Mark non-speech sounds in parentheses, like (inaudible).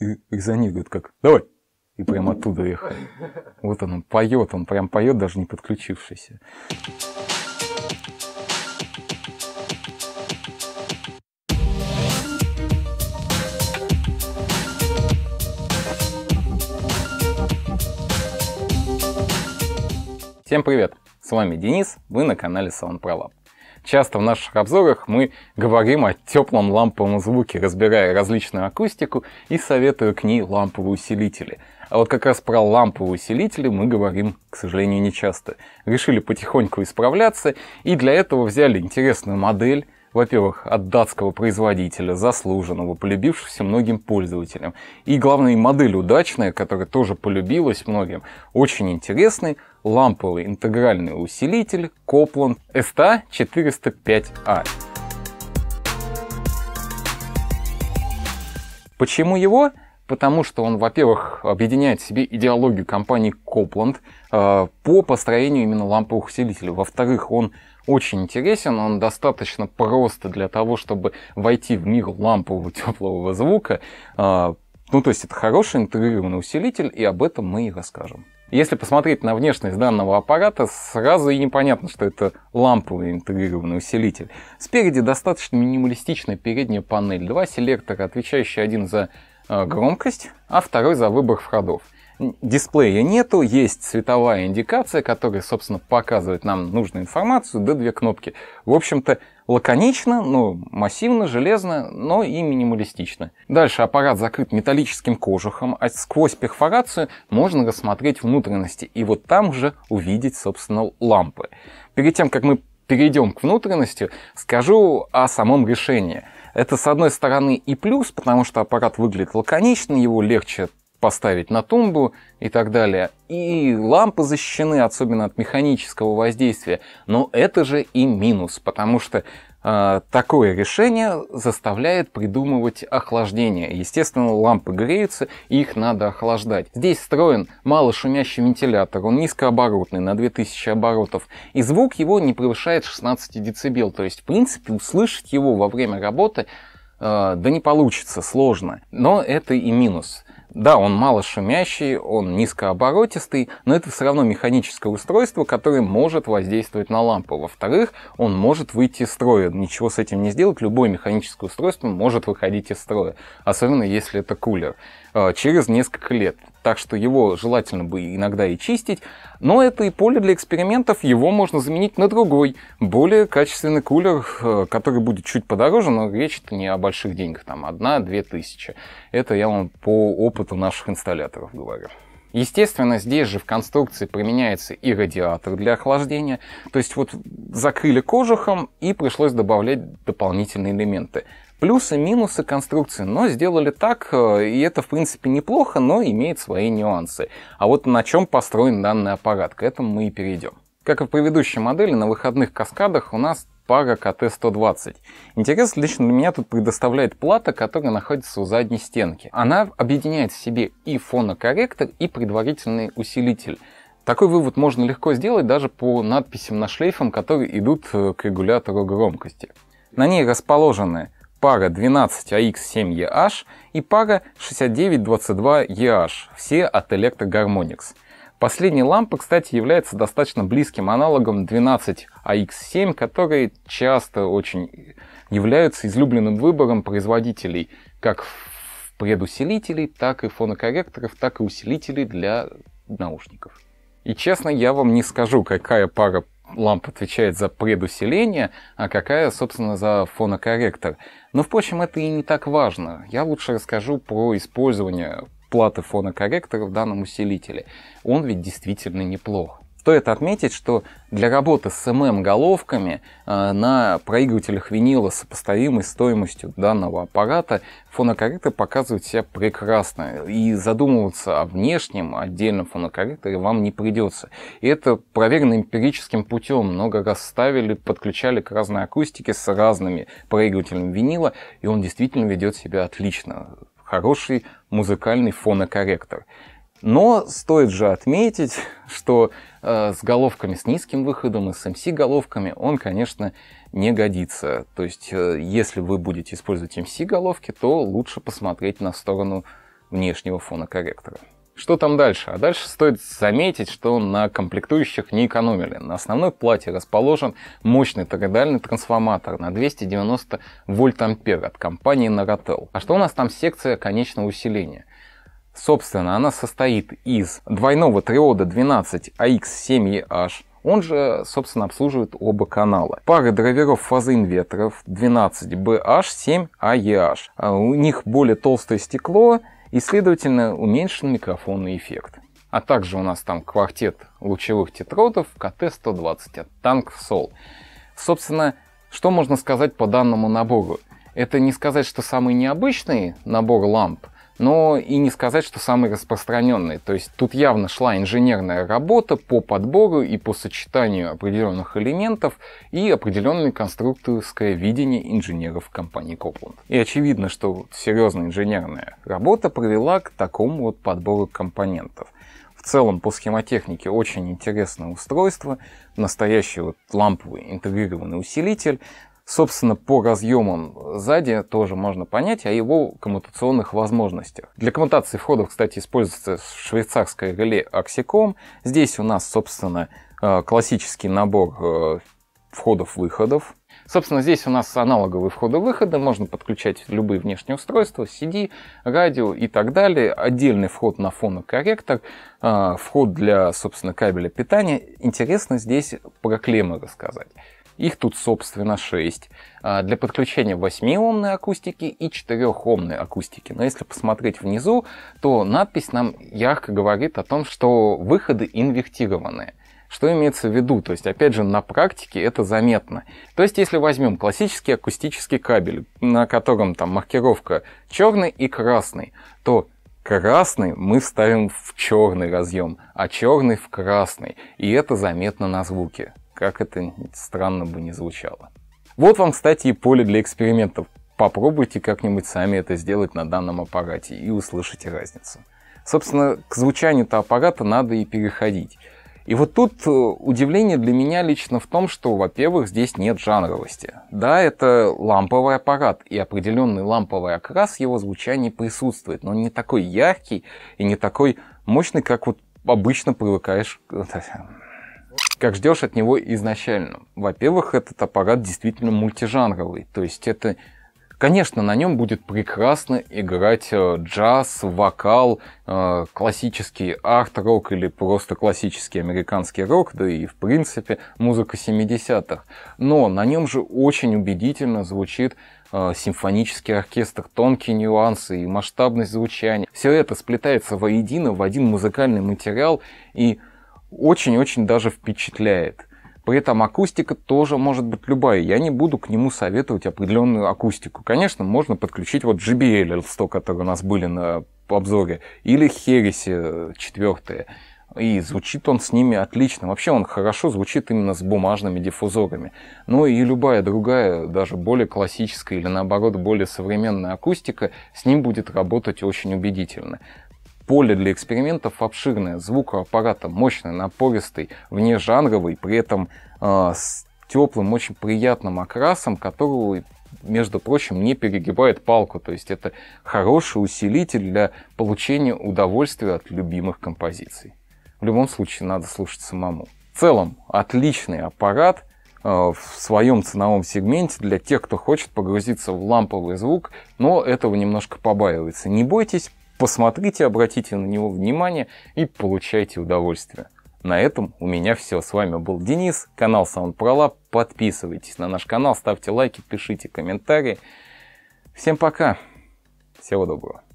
и за их занюхают, как «давай!» И прям оттуда эхо. Вот он, он поет, он прям поет, даже не подключившийся. Всем привет! С вами Денис, вы на канале SoundProLab. Часто в наших обзорах мы говорим о теплом ламповом звуке, разбирая различную акустику и советуя к ней ламповые усилители. А вот как раз про ламповые усилители мы говорим, к сожалению, нечасто. Решили потихоньку исправляться и для этого взяли интересную модель во-первых, от датского производителя, заслуженного, полюбившегося многим пользователям. И главная модель удачная, которая тоже полюбилась многим, очень интересный ламповый интегральный усилитель Copland STA 405A. Почему его? потому что он, во-первых, объединяет в себе идеологию компании Copland э, по построению именно ламповых усилителей. Во-вторых, он очень интересен, он достаточно просто для того, чтобы войти в мир лампового (laughs) теплого звука. А, ну, то есть это хороший интегрированный усилитель, и об этом мы и расскажем. Если посмотреть на внешность данного аппарата, сразу и непонятно, что это ламповый интегрированный усилитель. Спереди достаточно минималистичная передняя панель, два селектора, отвечающие один за а, громкость, а второй за выбор входов дисплея нету, есть цветовая индикация, которая, собственно, показывает нам нужную информацию, да две кнопки. В общем-то, лаконично, но массивно, железно, но и минималистично. Дальше аппарат закрыт металлическим кожухом, а сквозь перфорацию можно рассмотреть внутренности, и вот там же увидеть, собственно, лампы. Перед тем, как мы перейдем к внутренности, скажу о самом решении. Это, с одной стороны, и плюс, потому что аппарат выглядит лаконично, его легче поставить на тумбу и так далее. И лампы защищены, особенно от механического воздействия. Но это же и минус, потому что э, такое решение заставляет придумывать охлаждение. Естественно, лампы греются, их надо охлаждать. Здесь встроен малошумящий вентилятор, он низкооборотный, на 2000 оборотов, и звук его не превышает 16 дБ. То есть, в принципе, услышать его во время работы э, да не получится, сложно. Но это и минус. Да, он мало шумящий, он низкооборотистый, но это все равно механическое устройство, которое может воздействовать на лампу. Во-вторых, он может выйти из строя. Ничего с этим не сделать. Любое механическое устройство может выходить из строя. Особенно если это кулер. А, через несколько лет так что его желательно бы иногда и чистить, но это и поле для экспериментов, его можно заменить на другой, более качественный кулер, э, который будет чуть подороже, но речь не о больших деньгах, там 1-2 тысячи. Это я вам по опыту наших инсталляторов говорю. Естественно, здесь же в конструкции применяется и радиатор для охлаждения. То есть вот закрыли кожухом и пришлось добавлять дополнительные элементы плюсы, минусы конструкции, но сделали так, э, и это в принципе неплохо, но имеет свои нюансы. А вот на чем построен данный аппарат, к этому мы и перейдем. Как и в предыдущей модели, на выходных каскадах у нас пара КТ-120. Интерес лично для меня тут предоставляет плата, которая находится у задней стенки. Она объединяет в себе и фонокорректор, и предварительный усилитель. Такой вывод можно легко сделать даже по надписям на шлейфом, которые идут э, к регулятору громкости. На ней расположены Пага 12AX7EH и Пага 6922EH, все от Electro Harmonix. Последняя лампа, кстати, является достаточно близким аналогом 12AX7, которые часто очень являются излюбленным выбором производителей как предусилителей, так и фонокорректоров, так и усилителей для наушников. И честно, я вам не скажу, какая пара лампа отвечает за предусиление, а какая, собственно, за фонокорректор. Но, впрочем, это и не так важно. Я лучше расскажу про использование платы фонокорректора в данном усилителе. Он ведь действительно неплох. Стоит отметить, что для работы с ММ-головками э, на проигрывателях винила сопоставимой стоимостью данного аппарата фонокорректор показывает себя прекрасно. И задумываться о внешнем отдельном фонокорректоре вам не придется. И это проверено эмпирическим путем. Много раз ставили, подключали к разной акустике с разными проигрывателями винила, и он действительно ведет себя отлично. Хороший музыкальный фонокорректор. Но стоит же отметить, (laughs) что э, с головками с низким выходом и с MC эм головками он, конечно, не годится. То есть, э, если вы будете использовать MC эм головки, то лучше посмотреть на сторону внешнего фона корректора. Что там дальше? А дальше стоит заметить, что на комплектующих не экономили. На основной плате расположен мощный торидальный трансформатор на 290 вольт ампер от компании Narotel. А что у нас там секция конечного усиления? Собственно, она состоит из двойного триода 12AX7EH, он же, собственно, обслуживает оба канала. Пары драйверов фазы инверторов 12BH7AEH. А а у них более толстое стекло и, следовательно, уменьшен микрофонный эффект. А также у нас там квартет лучевых тетродов КТ-120 от Tank Сол. Собственно, что можно сказать по данному набору? Это не сказать, что самый необычный набор ламп – но и не сказать, что самый распространенный. То есть тут явно шла инженерная работа по подбору и по сочетанию определенных элементов и определенное конструкторское видение инженеров компании Copland. И очевидно, что серьезная инженерная работа привела к такому вот подбору компонентов. В целом по схемотехнике очень интересное устройство, настоящий вот ламповый интегрированный усилитель Собственно, по разъемам сзади тоже можно понять о его коммутационных возможностях. Для коммутации входов, кстати, используется швейцарское реле Axicom. Здесь у нас, собственно, э, классический набор э, входов-выходов. Собственно, здесь у нас аналоговые входы-выходы, можно подключать любые внешние устройства, CD, радио и так далее. Отдельный вход на фон корректор, э, вход для, собственно, кабеля питания. Интересно здесь про клеммы рассказать. Их тут, собственно, 6. А, для подключения 8-омной акустики и 4-омной акустики. Но если посмотреть внизу, то надпись нам ярко говорит о том, что выходы инвертированные. Что имеется в виду? То есть, опять же, на практике это заметно. То есть, если возьмем классический акустический кабель, на котором там маркировка черный и красный, то красный мы вставим в черный разъем, а черный в красный. И это заметно на звуке как это странно бы не звучало. Вот вам, кстати, и поле для экспериментов. Попробуйте как-нибудь сами это сделать на данном аппарате и услышите разницу. Собственно, к звучанию-то аппарата надо и переходить. И вот тут э, удивление для меня лично в том, что, во-первых, здесь нет жанровости. Да, это ламповый аппарат, и определенный ламповый окрас его звучания присутствует, но не такой яркий и не такой мощный, как вот обычно привыкаешь (laughs) как ждешь от него изначально. Во-первых, этот аппарат действительно мультижанровый, то есть это Конечно, на нем будет прекрасно играть э, джаз, вокал, э, классический арт-рок или просто классический американский рок, да и в принципе музыка 70-х. Но на нем же очень убедительно звучит э, симфонический оркестр, тонкие нюансы и масштабность звучания. Все это сплетается воедино в один музыкальный материал и очень-очень даже впечатляет. При этом акустика тоже может быть любая. Я не буду к нему советовать определенную акустику. Конечно, можно подключить вот JBL L100, которые у нас были на обзоре, или Heresy 4. Э, и звучит он с ними отлично. Вообще он хорошо звучит именно с бумажными диффузорами. Ну и любая другая, даже более классическая или наоборот более современная акустика, с ним будет работать очень убедительно. Поле для экспериментов обширное, звук аппарата мощный, напористый, внежанровый, при этом э, с теплым, очень приятным окрасом, которого между прочим, не перегибает палку. То есть это хороший усилитель для получения удовольствия от любимых композиций. В любом случае надо слушать самому. В целом, отличный аппарат э, в своем ценовом сегменте для тех, кто хочет погрузиться в ламповый звук, но этого немножко побаивается. Не бойтесь, Посмотрите, обратите на него внимание и получайте удовольствие. На этом у меня все. С вами был Денис, канал SoundProLab. Подписывайтесь на наш канал, ставьте лайки, пишите комментарии. Всем пока. Всего доброго.